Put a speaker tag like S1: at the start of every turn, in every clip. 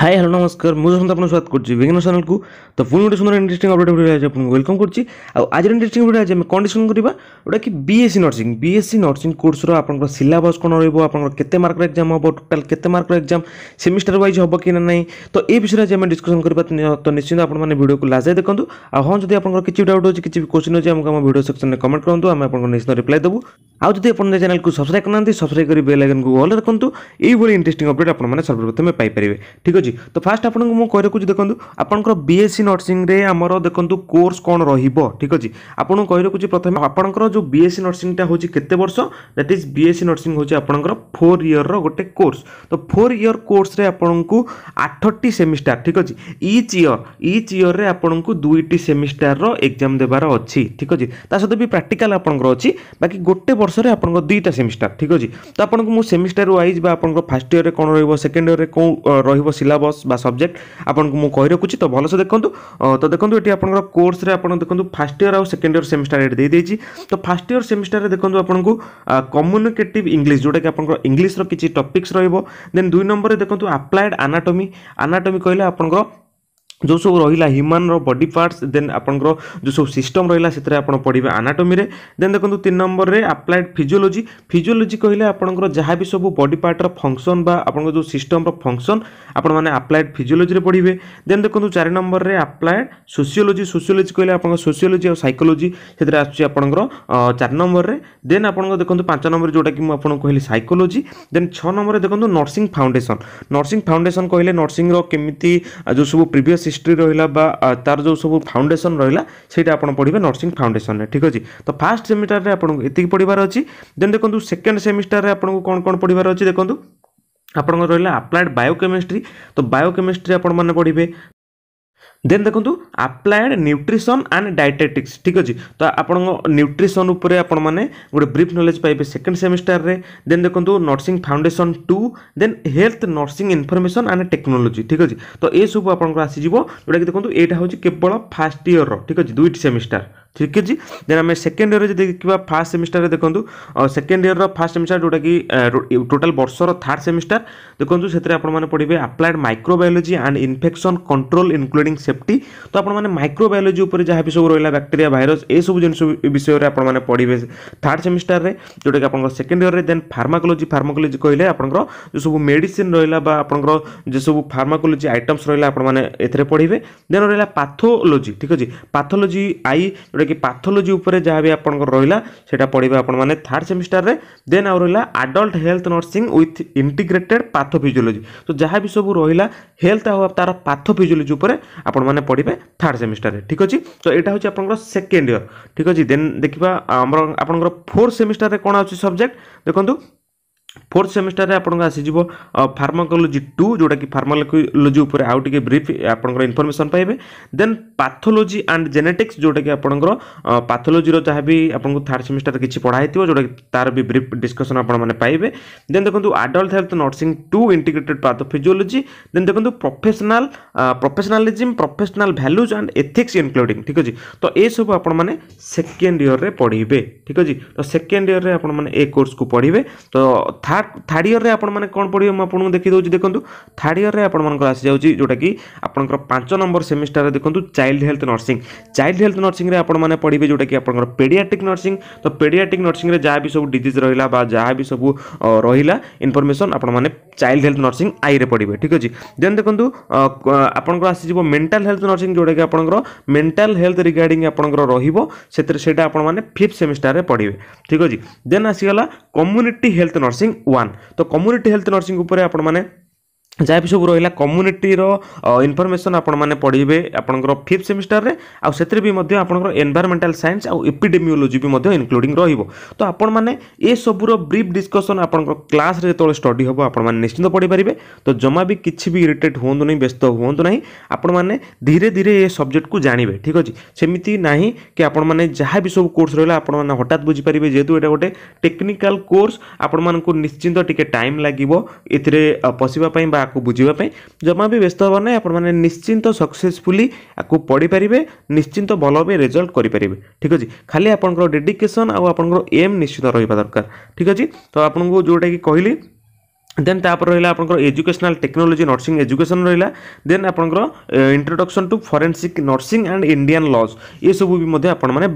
S1: hi hello নমস্কার মু সন্ত আপনার স্বাগত করছি বিজ্ঞান চ্যানেলকু তো পুঁ গোটে সুন্দর ইন্টারেস্টিং অপডেট ভিডিও আজ আপনার ওয়েলকম করছি আর আজ ইন্টারেস্টিং ভিডিও আজ আমি কন্ডিশন করা ওটা কি বিএসসি নর্সিং বিএসসি নর্সিং কোর্সর আপনার সিলাবস কোণ রহব আপনার কেতে মার্কর এক্সাম হব টোটাল কেতে মার্কর এক্সাম সেমিস্টার ওয়াইজ হব কি না নাই তো এই বিষয়ে আজ আমি ডিসকসন করা তো নিশ্চিত আপনার ভিডিওকে লাস্ট দেখুন আর হ্যাঁ যদি আপনার কিছু ডাউট হচ্ছে কিছু কোশ্চিন হচ্ছে আমাকে আমার ভিডিও সেকশনে কমেন্ট করুন আমি আপনার নিশ্চিত রিপ্লাই দেবু আর যদি আপনার চ্যানেলকে সবসক্রাইব করতে সবসক্রাইব করে বেল আইকনকে অল রাখুন এইভাবে ইন্টারেস্টিং অপডেট আপনার সর্বপ্রথমে পাইপারে ঠিক ଅଛି ତ ଫାଷ୍ଟ ଆପଣଙ୍କୁ ମୁଁ କହି ରଖୁଛି ଦେଖନ୍ତୁ ଆପଣଙ୍କର ବିଏସ୍ସି ନର୍ସିଂରେ ଆମର ଦେଖନ୍ତୁ କୋର୍ସ କ'ଣ ରହିବ ଠିକ୍ ଅଛି ଆପଣଙ୍କୁ କହି ରଖୁଛି ପ୍ରଥମେ ଆପଣଙ୍କର ଯେଉଁ ବିଏସ୍ସି ନର୍ସିଂଟା ହେଉଛି କେତେ ବର୍ଷ ଦ୍ୟାଟ୍ ଇଜ୍ ବିଏସ୍ସି ନର୍ସିଂ ହେଉଛି ଆପଣଙ୍କର ଫୋର୍ ଇୟର୍ର ଗୋଟେ କୋର୍ସ ତ ଫୋର୍ ଇୟର୍ କୋର୍ସରେ ଆପଣଙ୍କୁ ଆଠଟି ସେମିଷ୍ଟାର ଠିକ୍ ଅଛି ଇଚ୍ ଇୟର୍ ଇଚ୍ ଇୟର୍ରେ ଆପଣଙ୍କୁ ଦୁଇଟି ସେମିଷ୍ଟାରର ଏକ୍ଜାମ୍ ଦେବାର ଅଛି ଠିକ୍ ଅଛି ତା ସହିତ ବି ପ୍ରାକ୍ଟିକାଲ ଆପଣଙ୍କର ଅଛି ବାକି ଗୋଟେ ବର୍ଷରେ ଆପଣଙ୍କ ଦୁଇଟା ସେମିଷ୍ଟାର ଠିକ୍ ଅଛି ତ ଆପଣଙ୍କୁ ମୁଁ ସେମିଷ୍ଟାର ୱାଇଜ୍ ବା ଆପଣଙ୍କ ଫାର୍ଷ୍ଟ ଇୟର୍ରେ କ'ଣ ରହିବ ସେକେଣ୍ଡ ଇୟର୍ରେ କେଉଁ ରହିବ সিলাবস বা সবজেক্ট আপনার মু রখুছি তো ভালসে দেখুন তো দেখুন এটি আপনার কোর্সরে আপনার দেখুন ফার্স্ট ইয়ার আর সেকেন্ড ইয়ার সেমিস্টার এটি দিয়েছি তো ফার্স্ট ইয়ার সেমিস্টারে দেখুন আপনার কম্যুনিকেটিভ ইংলিশ যেটাকি আপনার ইংলিশর কিছু টপিক্স রহব দেন দুই নম্বরে দেখুন আপ্লায়েড আনাটমি আনাটমি কহিলে আপনার ଯେଉଁ ସବୁ ରହିଲା ହ୍ୟୁମାନର ବଡି ପାର୍ଟସ୍ ଦେନ୍ ଆପଣଙ୍କର ଯେଉଁ ସବୁ ସିଷ୍ଟମ୍ ରହିଲା ସେଥିରେ ଆପଣ ପଢ଼ିବେ ଆନାଟୋମିରେ ଦେନ୍ ଦେଖନ୍ତୁ ତିନି ନମ୍ବରରେ ଆପ୍ଲାଏଡ୍ ଫିଜିଓଲୋଜି ଫିଜିଓଲୋଜି କହିଲେ ଆପଣଙ୍କର ଯାହା ବି ସବୁ ବଡି ପାର୍ଟର ଫଙ୍କସନ୍ ବା ଆପଣଙ୍କ ଯେଉଁ ସିଷ୍ଟମ୍ର ଫଙ୍କସନ୍ ଆପଣମାନେ ଆପ୍ଲାଏଡ୍ ଫିଜିଓଲୋଜିରେ ପଢ଼ିବେ ଦେନ୍ ଦେଖନ୍ତୁ ଚାରି ନମ୍ବରରେ ଆପ୍ଲାଏଡ୍ ସୋସିଓଲୋଜି ସୋସିଓଲୋଜି କହିଲେ ଆପଣଙ୍କ ସୋସିଓଲୋଜି ଆଉ ସାଇକୋଲୋଜି ସେଥିରେ ଆସୁଛି ଆପଣଙ୍କର ଚାରି ନମ୍ବରରେ ଦେନ୍ ଆପଣଙ୍କ ଦେଖନ୍ତୁ ପାଞ୍ଚ ନମ୍ବର ଯେଉଁଟାକି ମୁଁ ଆପଣଙ୍କୁ କହିଲି ସାଇକୋଲୋଜି ଦେନ୍ ଛଅ ନମ୍ବରରେ ଦେଖନ୍ତୁ ନର୍ସିଂ ଫାଉଣ୍ଡେସନ୍ ନର୍ସିଂ ଫାଉଣ୍ଡେସନ୍ କହିଲେ ନର୍ସିଂର କେମିତି ଯେଉଁ ସବୁ ପ୍ରିଭିୟସ୍ ହିଷ୍ଟ୍ରି ରହିଲା বা ତାର ଯେଉଁ ସବୁ ଫାଉଣ୍ଡେସନ୍ ରହିଲା ସେଇଟା ଆପଣ ପଢ଼ିବେ ନର୍ସିଂ ଫାଉଣ୍ଡେସନ୍ରେ ଠିକ୍ ଅଛି ତ ଫାର୍ଷ୍ଟ ସେମିଷ୍ଟାରରେ ଆପଣଙ୍କୁ ଏତିକି ପଢ଼ିବାର ଅଛି ଦେନ୍ ଦେଖନ୍ତୁ ସେକେଣ୍ଡ ସେମିଷ୍ଟାରରେ ଆପଣଙ୍କୁ କ'ଣ କ'ଣ ପଢ଼ିବାର ଅଛି ଦେଖନ୍ତୁ ଆପଣଙ୍କର ରହିଲା ଆପ୍ଲାଏଡ୍ ବାୟୋକେମିଷ୍ଟ୍ରି ତ ବାୟୋକେମିଷ୍ଟ୍ରି ଆପଣମାନେ ପଢ଼ିବେ ଦେନ୍ ଦେଖନ୍ତୁ ଆପ୍ଲାଏଡ୍ ନ୍ୟୁଟ୍ରିସନ୍ ଆଣ୍ଡ ଡାଏଟେଟିକ୍ସ ଠିକ୍ ଅଛି ତ ଆପଣଙ୍କ ନ୍ୟୁଟ୍ରିସନ୍ ଉପରେ ଆପଣମାନେ ଗୋଟେ ବ୍ରିଫ୍ ନଲେଜ୍ ପାଇବେ ସେକେଣ୍ଡ ସେମିଷ୍ଟାରରେ ଦେନ୍ ଦେଖନ୍ତୁ nursing foundation two then health nursing information and technology ଠିକ୍ ଅଛି ତ ଏସବୁ ଆପଣଙ୍କର ଆସିଯିବ ଯେଉଁଟାକି ଦେଖନ୍ତୁ ଏଇଟା ହେଉଛି କେବଳ ଫାର୍ଷ୍ଟ ଇୟର୍ର ଠିକ୍ ଅଛି ଦୁଇଟି ସେମିଷ୍ଟାର ঠিক ଅଛି ଦେନ୍ ଆମେ ସେକେଣ୍ଡ ଇୟର୍ରେ ଯଦି ଦେଖିବା ଫାର୍ଷ୍ଟ ସେମିଷ୍ଟାରରେ ଦେଖନ୍ତୁ ସେକେଣ୍ଡ ଇୟରର ଫାର୍ଷ୍ଟ ସେମିଷ୍ଟାର ଯେଉଁଟାକି ଟୋଟାଲ୍ ବର୍ଷର ଥାର୍ଡ଼ ସେମିଷ୍ଟାର ଦେଖନ୍ତୁ ସେଥିରେ ଆପଣମାନେ ପଢ଼ିବେ applied microbiology and infection control including safety ତ ଆପଣମାନେ ମାଇକ୍ରୋବାୟୋଲୋଜି ଉପରେ ଯାହା ବି ସବୁ ରହିଲା ବ୍ୟାକ୍ଟେରିଆ ଭାଇରସ୍ ଏସବୁ ଜିନିଷ ବିଷୟରେ ଆପଣମାନେ ପଢ଼ିବେ ଥାର୍ଡ଼ ସେମିଷ୍ଟାରରେ ଯେଉଁଟାକି ଆପଣଙ୍କର ସେକେଣ୍ଡ ଇୟର୍ରେ ଦେନ୍ ଫାର୍ମାକୋଲୋଜି ଫାର୍ମାକୋଲୋଜି କହିଲେ ଆପଣଙ୍କର ଯେଉଁ ସବୁ ମେଡ଼ିସିନ୍ ରହିଲା ବା ଆପଣଙ୍କର ଯେଉଁ ସବୁ ଫାର୍ମାକୋଲୋଜି ଆଇଟମ୍ସ ରହିଲା ଆପଣମାନେ ଏଥିରେ ପଢ଼ିବେ ଦେନ୍ ରହିଲା ପାଥୋଲୋଜି ଠିକ୍ ଅଛି ପାଥୋଲୋଜି ଆଇ ଯେଉଁଟା ଯେଉଁଟାକି ପାଥୋଲୋଜି ଉପରେ ଯାହା ବି ଆପଣଙ୍କର ରହିଲା ସେଇଟା ପଢ଼ିବେ ଆପଣମାନେ ଥାର୍ଡ଼ ସେମିଷ୍ଟାରରେ ଦେନ୍ ଆଉ ରହିଲା adult health nursing with integrated pathophysiology ତ ଯାହା ବି ସବୁ ରହିଲା ହେଲ୍ଥ ଆଉ ତା'ର ପାଥୋଫିଜିଓଲୋଜି ଉପରେ ଆପଣମାନେ ପଢ଼ିବେ ଥାର୍ଡ଼ ସେମିଷ୍ଟାରରେ ଠିକ୍ ଅଛି ତ ଏଇଟା ହେଉଛି ଆପଣଙ୍କର ସେକେଣ୍ଡ ଇୟର୍ ଠିକ୍ ଅଛି ଦେନ୍ ଦେଖିବା ଆମର ଆପଣଙ୍କର ଫୋର୍ଥ ସେମିଷ୍ଟାରରେ କ'ଣ ଅଛି ସବଜେକ୍ଟ ଦେଖନ୍ତୁ ଫୋର୍ଥ ସେମିଷ୍ଟାରରେ ଆପଣଙ୍କ ଆସିଯିବ ଫାର୍ମାକୋଲୋଜି ଟୁ ଯେଉଁଟାକି ଫାର୍ମାକୋଲୋଜି ଉପରେ ଆଉ ଟିକେ ବ୍ରିଫ୍ ଆପଣଙ୍କର ଇନଫର୍ମେସନ୍ ପାଇବେ ଦେନ୍ ପାଥୋଲୋଜି ଆଣ୍ଡ ଜେନେଟିକ୍ସ ଯେଉଁଟାକି ଆପଣଙ୍କର ପାଥୋଲୋଜିର ଯାହା ବି ଆପଣଙ୍କୁ ଥାର୍ଡ଼ ସେମିଷ୍ଟାରରେ କିଛି ପଢ଼ା ହେଇଥିବ ଯେଉଁଟାକି ତା'ର ବି ବ୍ରିଫ୍ ଡିସ୍କସନ୍ ଆପଣମାନେ ପାଇବେ ଦେନ୍ ଦେଖନ୍ତୁ adult health nursing two integrated pathophysiology then ଦେଖନ୍ତୁ professional professionalism professional values and ethics including ଠିକ୍ ଅଛି ତ ଏସବୁ ଆପଣମାନେ ସେକେଣ୍ଡ ଇୟରରେ ପଢ଼ିବେ ଠିକ୍ ଅଛି ତ ସେକେଣ୍ଡ ଇୟରରେ ଆପଣମାନେ ଏ କୋର୍ସକୁ ପଢ଼ିବେ ତ থার্ড থাର୍ଡ଼ ଇୟର୍ରେ ଆପଣମାନେ କ'ଣ ପଢ଼ିବେ ମୁଁ ଆପଣଙ୍କୁ ଦେଖିଦେଉଛି ଦେଖନ୍ତୁ ଥାର୍ଡ଼ ଇୟର୍ରେ ଆପଣମାନଙ୍କର ଆସିଯାଉଛି ଯେଉଁଟାକି ଆପଣଙ୍କର ପାଞ୍ଚ ନମ୍ବର ସେମିଷ୍ଟାରରେ ଦେଖନ୍ତୁ child health nursing child health ନର୍ସିଂରେ ଆପଣମାନେ ପଢ଼ିବେ ଯେଉଁଟାକି ଆପଣଙ୍କର ପେଡ଼ିଆଟ୍ରିକ୍ ନର୍ସିଂ ତ ପେଡ଼ିଆଟ୍ରିକ୍ ନର୍ସିଂରେ ଯାହା ବି ସବୁ ଡିଜିଜ୍ ରହିଲା ବା ଯାହା ବି ସବୁ ରହିଲା ଇନଫର୍ମେସନ୍ ଆପଣମାନେ ଚାଇଲ୍ଡ ହେଲ୍ଥ ନର୍ସିଂ ଆଇରେ ପଢ଼ିବେ ଠିକ୍ ଅଛି ଦେନ୍ ଦେଖନ୍ତୁ ଆପଣଙ୍କର ଆସିଯିବ ମେଣ୍ଟାଲ୍ ହେଲ୍ଥ ନର୍ସିଂ ଯେଉଁଟାକି ଆପଣଙ୍କର ମେଣ୍ଟାଲ୍ ହେଲ୍ଥ ରିଗାର୍ଡ଼ିଂ ଆପଣଙ୍କର ରହିବ ସେଥିରେ ସେଇଟା ଆପଣମାନେ ଫିଫ୍ଥ ସେମିଷ୍ଟାରରେ ପଢ଼ିବେ ଠିକ୍ ଅଛି ଦେନ୍ ଆସିଗଲା community health nursing nursing one ତ କମ୍ୟୁନିଟି ହେଲ୍ଥ ନର୍ସିଂ ଉପରେ ଆପଣମାନେ जहाँ भी सब रहा कम्युनिटी इनफर्मेसन आपने पढ़े आपंकर फिफ्थ सेमिस्टर आउ से भी आपंकर सैंस आउ एपिडेमिओलोजी भी इनक्लूडिंग रो तो आपण मैंने ये डिस्कसन आप क्लास जो स्टडी हम आप निश्चिंत पढ़ी पारे तो जमा भी किसी भी इरीटेट हूँ ना व्यस्त हूँ ना आपण धीरे धीरे ये सब्जेक्ट को जानवे ठीक अच्छे सेमती ना कि आपने जहाँ भी सब कोर्स रहा आप हटात बुझीपारे जेहेतु यहाँ गोटे टेक्निकाल कोर्स आपण मैं निश्चिंत टी टाइम लगे ए पशापी ଆକୁ ବୁଝିବା ପାଇଁ ଜମା ବି ବ୍ୟସ୍ତ ହେବାର ନାହିଁ ଆପଣମାନେ ନିଶ୍ଚିନ୍ତ ସକ୍ସେସଫୁଲି ଆକୁ ପଢ଼ିପାରିବେ ନିଶ୍ଚିନ୍ତ ଭଲ ବି ରେଜଲ୍ଟ କରିପାରିବେ ଠିକ୍ ଅଛି ଖାଲି ଆପଣଙ୍କର ଡେଡିକେସନ୍ ଆଉ ଆପଣଙ୍କର ଏମ୍ ନିଶ୍ଚିତ ରହିବା ଦରକାର ଠିକ୍ ଅଛି ତ ଆପଣଙ୍କୁ ଯେଉଁଟାକି କହିଲି देन ताप रहा आपंकर एजुकेशनल टेक्नोलोजी नर्सिंग एजुकेशन रहा देन आपंकर introduction to forensic nursing and Indian laws ये सब भी आपण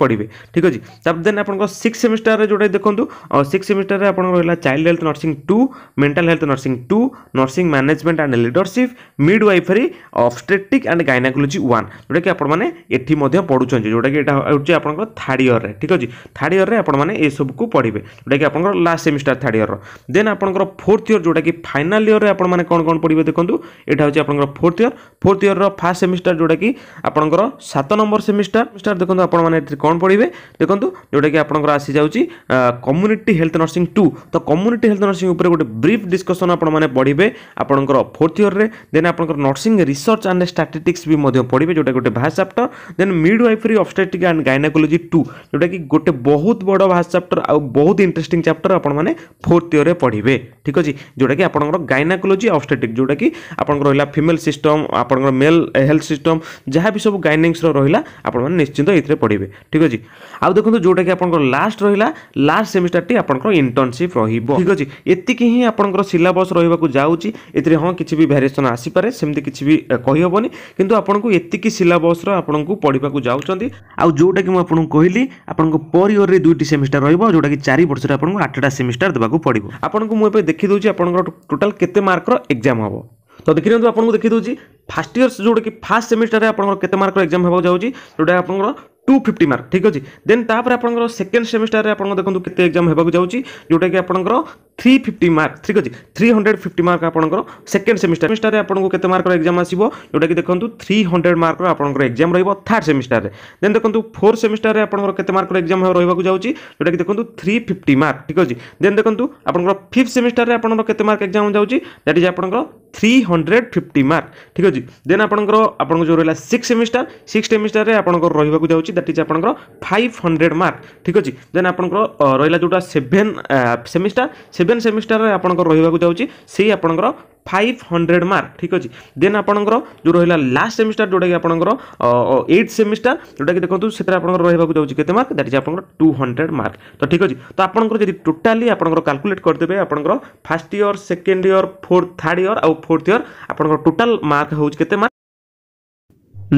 S1: पढ़े ठीक अच्छे तब देन आपंकर सिक्स सेमिस्टर में जोटा देखो सिक्स सेमिस्टर में आपंकर रहा child health nursing two mental health nursing two nursing management and leadership midwifery obstetric and gynaecology one जोटा कि आपने एटी पढ़ुं जोटा कि हूँ थार्ड इयर में ठीक अच्छे थार्ड इयर में आपने ये सबको पढ़े जोटा कि आप last semester third year then आपंकर ফোর্থ ইয়র ଯେଉଁଟାକି ଫାଇନାଲ୍ ଇୟର୍ରେ ଆପଣମାନେ କ'ଣ କ'ଣ ପଢ଼ିବେ ଦେଖନ୍ତୁ ଏଇଟା ହେଉଛି ଆପଣଙ୍କର ଫୋର୍ଥ ଇୟର୍ ଫୋର୍ଥ ଇୟର୍ର ଫାର୍ଷ୍ଟ ସେମିଷ୍ଟାର ଯେଉଁଟାକି ଆପଣଙ୍କର ସାତ ନମ୍ବର ସେମିଷ୍ଟାର ସେମିଷ୍ଟାର ଦେଖନ୍ତୁ ଆପଣମାନେ ଏଥିରେ କ'ଣ ପଢ଼ିବେ ଦେଖନ୍ତୁ ଯେଉଁଟାକି ଆପଣଙ୍କର ଆସିଯାଉଛି କମ୍ୟୁନିଟି ହେଲ୍ଥ ନର୍ସିଂ ଟୁ ତ କମ୍ୟୁନିଟି ହେଲ୍ଥ ନର୍ସିଂ ଉପରେ ଗୋଟେ ବ୍ରିଫ୍ ଡିସ୍କସନ୍ ଆପଣମାନେ ପଢ଼ିବେ ଆପଣଙ୍କର ଫୋର୍ଥ ଇୟର୍ରେ ଦେନ୍ ଆପଣଙ୍କର ନର୍ସିଂ ରିସର୍ଚ୍ଚ ଆଣ୍ଡ ଷ୍ଟାଟିଟିକ୍ସ ବି ମଧ୍ୟ ପଢ଼ିବେ ଯେଉଁଟା ଗୋଟେ vast chapter then midwifery obstetric and gynaecology two ଯେଉଁଟାକି ଗୋଟେ ବହୁତ ବଡ଼ ଭାସ୍ ଚାପ୍ଟର ଆଉ ବହୁତ ଇଣ୍ଟରେଷ୍ଟିଂ ଚାପ୍ଟର ଆପଣମାନେ ଫୋର୍ଥ ଇୟର୍ରେ ପଢ଼ିବେ ଠିକ୍ ঠিক ଅଛି ଯେଉଁଟାକି ଆପଣଙ୍କର ଗାଇନାକୋଲୋଜି ଅବଷ୍ଟେଟିକ୍ ଯେଉଁଟାକି ଆପଣଙ୍କର ରହିଲା ଫିମେଲ୍ ସିଷ୍ଟମ୍ ଆପଣଙ୍କର ମେଲ୍ ହେଲ୍ଥ ସିଷ୍ଟମ୍ ଯାହା ବି ସବୁ ଗାଇନିକ୍ସର ରହିଲା ଆପଣମାନେ ନିଶ୍ଚିନ୍ତ ଏଥିରେ ପଢ଼ିବେ ଠିକ୍ ଅଛି ଆଉ ଦେଖନ୍ତୁ ଯେଉଁଟାକି ଆପଣଙ୍କର ଲାଷ୍ଟ ରହିଲା ଲାଷ୍ଟ ସେମିଷ୍ଟାରଟି ଆପଣଙ୍କର ଇଣ୍ଟର୍ନସିପ୍ ରହିବ ଠିକ୍ ଅଛି ଏତିକି ହିଁ ଆପଣଙ୍କର ସିଲାବସ୍ ରହିବାକୁ ଯାଉଛି ଏଥିରେ ହଁ କିଛି ବି ଭ୍ୟାରିଏସନ୍ ଆସିପାରେ ସେମିତି କିଛି ବି କହିହେବନି କିନ୍ତୁ ଆପଣଙ୍କୁ ଏତିକି ସିଲାବସ୍ର ଆପଣଙ୍କୁ ପଢ଼ିବାକୁ ଯାଉଛନ୍ତି ଆଉ ଯେଉଁଟାକି ମୁଁ ଆପଣଙ୍କୁ କହିଲି ଆପଣଙ୍କ ପର୍ ଇୟର୍ରେ ଦୁଇଟି ସେମିଷ୍ଟାର ରହିବ ଯେଉଁଟାକି ଚାରି ବର୍ଷରେ ଆପଣଙ୍କୁ ଆଠଟା ସେମିଷ୍ଟାର ଦେବାକୁ ପଡ଼ିବ ଆପଣଙ୍କୁ ମୁଁ ଏବେ দেখিদেଉଛି আপনার টোটাল কেতে মার্কর এক্সাম হব তো দেখি নিহত আপনার দেখিদেছি ফার্স্ট ইয়র যেটাকি ফার্স্ট সেমিস্টারে আপনার কেতে মার্কর এক্সাম হওয়া যাচ্ছে যেটা আপনার টু ফিফটি মার্ক ঠিক আছে দেন তাপরে আপনার সেকেন্ড সেমিস্টারে আপনার দেখুন কেতে এক্সাম হওয়া যাচ্ছে যেটাকি আপনার থ্রি ফিফটি মার্ক ঠিক আছে থ্রি হন্ড্রেড ফিফটি মার্ক আপনার সেকেন্ড সেমিস্টার সেমিস্টারে আপনার কেতে মার্কর এক্সাম আসব যেটা কি দেখুন থ্রি হন্ড্রেড মার্কর আপনার এক্সাম রহব থার্ড সেমিস্টারে দেন দেখুন ফোর সেমিস্টারে আপনার কেতে মার্কর এক্সাম রহবাক যাচ্ছি যেটা কি দেখুন থ্রি ফিফটি মার্ক ঠিক আছে দেন দেখুন আপনার ফিফ্থ সেমিস্টারে আপনার কেতে মার্ক এক্সাম যাচ্ছি দ্যাট ইজ আপনার থ্রি হন্ড্রেড ফিফটি মার্ক ঠিক আছে দেন আপনার আপনার যে রহলা সিক্স সেমিস্টার সিক্স সেমিস্টারে আপনার রহবাক যাচ্ছি দ্যাট ইজ আপনার ফাইভ হন্ড্রেড মার্ক ঠিক আছে দেন আপনার রহলা যেটা সেভেন সেমিস্টার সেভেন সেমিস্টার আপনার রহবাক যাচ্ছে সেই আপনার ফাইভ হন্ড্রেড মার্ক ঠিক আছে দেন আপনার যে রহলা লাস্ট সেমিস্টার যেটা কি আপনার এইট সেমিস্টার যেটা কি দেখুন সেটা আপনার রহবাক যাচ্ছে কেতে মার্ক দ্যাট ইজ আপনার টু হন্ড্রেড মার্ক তো ঠিক আছে তো আপনার যদি টোটালি আপনার কাল্কুলেট କରିଦେବେ ଆପଣଙ୍କର first year second year fourth third year ଆଉ ଫୋର୍ଥ ଇୟର୍ ଆପଣଙ୍କର ଟୋଟାଲ୍ ମାର୍କ ହେଉଛି କେତେ ମାର୍କ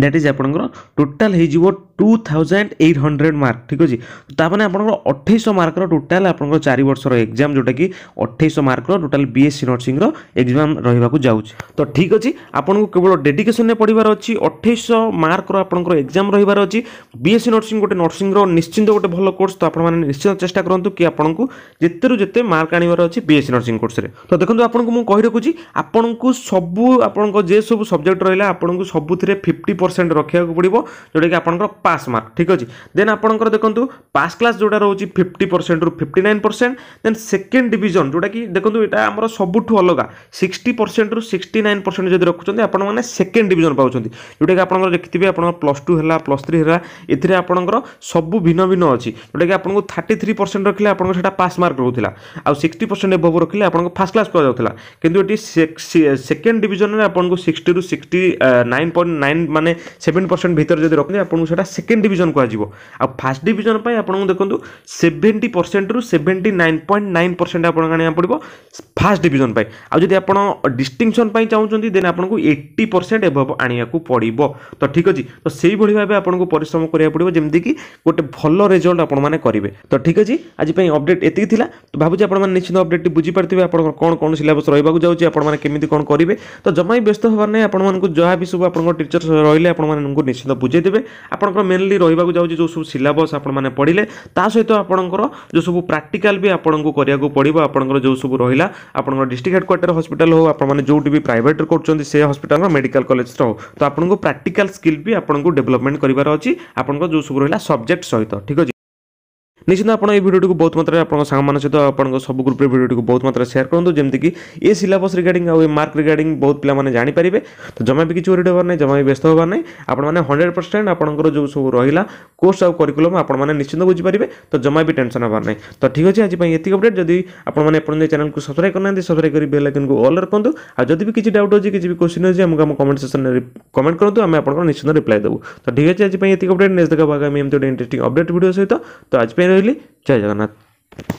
S1: ଦ୍ୟାଟ୍ ଇଜ୍ ଆପଣଙ୍କର ଟୋଟାଲ୍ ହେଇଯିବ two thousand eight hundred mark ठीक अच्छे तो मैंने आप अठाईश मार्कर टोटाल आप चार वर्षर एक्जाम जोटा कि अठाईश मार्कर टोटाल बीएससी नर्सिंग एक्जाम रहा जाऊँच तो ठीक अच्छे आपको केवल डेडिकेसन पढ़वर अच्छी अठाईश मार्कर आपंकर एक्जाम रही अच्छी बीएससी नर्सिंग गोटे नर्सिंग निश्चिंत गोटे भल कोर्स तो आप निश्चित चेस्ट करूँ कि आपको जिते जिते मार्क आनवर अच्छी बीएससी नर्सिंग कोर्स तो देखो आपको मुझे रखुची आपको सबू आप जे सब सब्जेक्ट रहा आपको सबुथे फिफ्टी परसेंट रखा पड़ो जोटा कि आपंकर পাস মাର୍କ ঠিক ଅଛି ଦେନ୍ ଆପଣଙ୍କର ଦେଖନ୍ତୁ ପାସ୍ କ୍ଲାସ୍ ଯେଉଁଟା ରହୁଛି ଫିଫ୍ଟି ପରସେଣ୍ଟରୁ fifty nine percent then second division ଯେଉଁଟାକି ଦେଖନ୍ତୁ ଏଇଟା ଆମର ସବୁଠୁ ଅଲଗା ସିକ୍ସଟି ପରସେଣ୍ଟରୁ ସିକ୍ସଟି ନାଇନ୍ ପରସେଣ୍ଟ ଯଦି ରଖୁଛନ୍ତି ଆପଣମାନେ ସେକେଣ୍ଡ ଡିଭିଜନ୍ ପାଉଛନ୍ତି ଯେଉଁଟାକି ଆପଣଙ୍କର ଦେଖିଥିବେ ଆପଣଙ୍କର ପ୍ଲସ୍ ଟୁ ହେଲା ପ୍ଲସ୍ ଥ୍ରୀ ହେଲା ଏଥିରେ ଆପଣଙ୍କର ସବୁ ଭିନ୍ନ ଭିନ୍ନ ଅଛି ଯେଉଁଟାକି ଆପଣଙ୍କୁ ଥାର୍ଟି ଥ୍ରୀ ପରସେଣ୍ଟ ରଖିଲେ ଆପଣଙ୍କର ସେଇଟା ପାସ୍ ମାର୍କ ରହୁଥିଲା ଆଉ ସିକ୍ସଟି ପରସେଣ୍ଟ ଏଭବ୍ ରଖିଲେ ଆପଣଙ୍କୁ ଫାର୍ଷ୍ଟ କ୍ଲାସ୍ କୁହାଯାଉଥିଲା କିନ୍ତୁ ଏଠି ସେକେଣ୍ଡ ଡିଭିଜନରେ ଆପଣଙ୍କୁ ସିକ୍ସଟିରୁ ସିକ୍ସଟି ନାଇନ୍ ପଏଣ୍ଟ ନାଇନ୍ ମାନେ ସେଭେନ୍ ପରସେଣ୍ଟ ଭିତରେ ଯଦି ରଖିଲେ ଆପଣଙ୍କୁ ସେଇଟା সেকেଣ୍ଡ ডিভিଜন କୁହାଯିବ ଆଉ ଫାର୍ଷ୍ଟ ଡିଭିଜନ୍ ପାଇଁ ଆପଣଙ୍କୁ ଦେଖନ୍ତୁ ସେଭେଣ୍ଟି ପରସେଣ୍ଟରୁ seventy nine point nine percent ଆପଣଙ୍କୁ ଆଣିବାକୁ ପଡ଼ିବ ଫାର୍ଷ୍ଟ ଡିଭିଜନ୍ ପାଇଁ ଆଉ ଯଦି ଆପଣ ଡିଷ୍ଟିଙ୍ଗସନ୍ ପାଇଁ ଚାହୁଁଛନ୍ତି ଦେନ୍ ଆପଣଙ୍କୁ ଏଇଟି ପରସେଣ୍ଟ ଏଭବ୍ ଆଣିବାକୁ ପଡ଼ିବ ତ ଠିକ୍ ଅଛି ତ ସେଇଭଳି ଭାବେ ଆପଣଙ୍କୁ ପରିଶ୍ରମ କରିବାକୁ ପଡ଼ିବ ଯେମିତିକି ଗୋଟେ ଭଲ ରେଜଲ୍ଟ ଆପଣମାନେ କରିବେ ତ ଠିକ୍ ଅଛି ଆଜି ପାଇଁ ଅପଡେଟ୍ ଏତିକି ଥିଲା ତ ଭାବୁଛି ଆପଣମାନେ ନିଶ୍ଚିତ ଅପଡେଟ୍ଟି ବୁଝିପାରିଥିବେ ଆପଣଙ୍କର କ'ଣ କ'ଣ ସିଲାବସ୍ ରହିବାକୁ ଯାଉଛି ଆପଣମାନେ କେମିତି କ'ଣ କରିବେ ତ ଜମା ବି ବ୍ୟସ୍ତ ହେବାର ନାହିଁ ଆପଣମାନଙ୍କୁ ଯାହା ବି ସବୁ ଆପଣଙ୍କ ଟିଚର୍ ରହିଲେ ଆପଣମାନଙ୍କୁ ନିଶ୍ଚିତ ବୁଝେଇଦେବେ ଆପଣଙ୍କର ମେନଲି ରହିବାକୁ ଯାଉଛି ଯେଉଁ ସବୁ ସିଲାବସ୍ ଆପଣମାନେ ପଢ଼ିଲେ ତା ସହିତ ଆପଣଙ୍କର ଯେଉଁ ସବୁ ପ୍ରାକ୍ଟିକାଲ୍ ବି ଆପଣଙ୍କୁ କରିବାକୁ ପଡ଼ିବ ଆପଣଙ୍କର ଯେଉଁ ସବୁ ରହିଲା ଆପଣଙ୍କର ଡିଷ୍ଟ୍ରିକ୍ଟ ହେଡ଼କ୍ୱାର୍ଟର ହସ୍ପିଟାଲ୍ ହେଉ ଆପଣମାନେ ଯେଉଁଠି ବି ପ୍ରାଇଭେଟ୍ରେ କରୁଛନ୍ତି ସେ ହସ୍ପିଟାଲ୍ର ମେଡ଼ିକାଲ କଲେଜର ହେଉ ତ ଆପଣଙ୍କୁ ପ୍ରାକ୍ଟିକାଲ୍ ସ୍କିଲ୍ ବି ଆପଣଙ୍କୁ ଡେଭଲପମେଣ୍ଟ କରିବାର ଅଛି ଆପଣଙ୍କର ଯେଉଁ ସବୁ ରହିଲା ସବଜେକ୍ଟ ସହିତ ଠିକ୍ ଅଛି ନିଶ୍ଚିତ ଆପଣ ଏଇ ଭିଡ଼ିଓଟିକୁ ବହୁତ ମାତ୍ରାରେ ଆପଣଙ୍କ ସାଙ୍ଗମାନଙ୍କ ସହିତ ଆପଣଙ୍କ ସବୁ ଗ୍ରୁପ୍ରେ ଭିଡ଼ିଓଟିକୁ ବହୁତ ମାତ୍ରାରେ ସେୟାର କରନ୍ତୁ ଯେମିତିକି ଏ ସିଲାବସ୍ ରିଗାର୍ଡିଂ ଆଉ ଏ ମାର୍କ ରିଗାର୍ଡିଂ ବହୁତ ପିଲାମାନେ ଜାଣିପାରିବେ ତ ଜମା ବି କିଛି ଓରିଡ଼ ହେବାର ନାହିଁ ଜମା ବି ବ୍ୟସ୍ତ ହେବାର ନାହିଁ ଆପଣମାନେ ହଣ୍ଡ୍ରେଡ଼ ପରସେଣ୍ଟ ଆପଣଙ୍କର ଯେଉଁ ସବୁ ରହିଲା କୋର୍ସ ଆଉ କରିକୁଲମ୍ ଆପଣମାନେ ନିଶ୍ଚିନ୍ତ ବୁଝିପାରିବେ ତ ଜମା ବି ଟେନସନ୍ ହେବାର ନାହିଁ ତ ଠିକ୍ ଅଛି ଆଜି ପାଇଁ ଏତିକି ଅପଡ଼େଟ୍ ଯଦି ଆପଣମାନେ ଆପଣଙ୍କ ଚ୍ୟାନେଲକୁ ସବସ୍କ୍ରାଇବ୍ କରିନାହାନ୍ତି ସବସ୍କ୍ରାଇବ୍ କରି ବେଲ୍ ଆଇକନ୍କୁ ଅଲ୍ ରଖନ୍ତୁ ଆଉ ଯଦି ବି କିଛି ଡାଉଟ୍ ଅଛି କିଛି ବି କୋଶ୍ଚିନ୍ ଅଛି ଆମକୁ ଆମ କମେଣ୍ଟ ସେକ୍ସନରେ କମେଣ୍ଟ କରନ୍ତୁ ଆମେ ଆପଣଙ୍କର ନିଶ୍ଚିନ୍ତ ରିପ୍ଲାଏ ଦେବୁ ତ ଠିକ୍ ଅଛି ଆଜି ପାଇଁ ଏତିକି ଅପଡ଼େଟ୍ ନେକ୍ସଟ ଦେଖା ଆଗାମୀ ଏମିତି ଗୋଟେ ଇଣ୍ଟରେଷ୍ଟିଂ ଅପଡ଼େଟ୍ ଭିଡ଼ିଓ ସହିତ ତ ଆଜି ପାଇଁ जय जगन्नाथ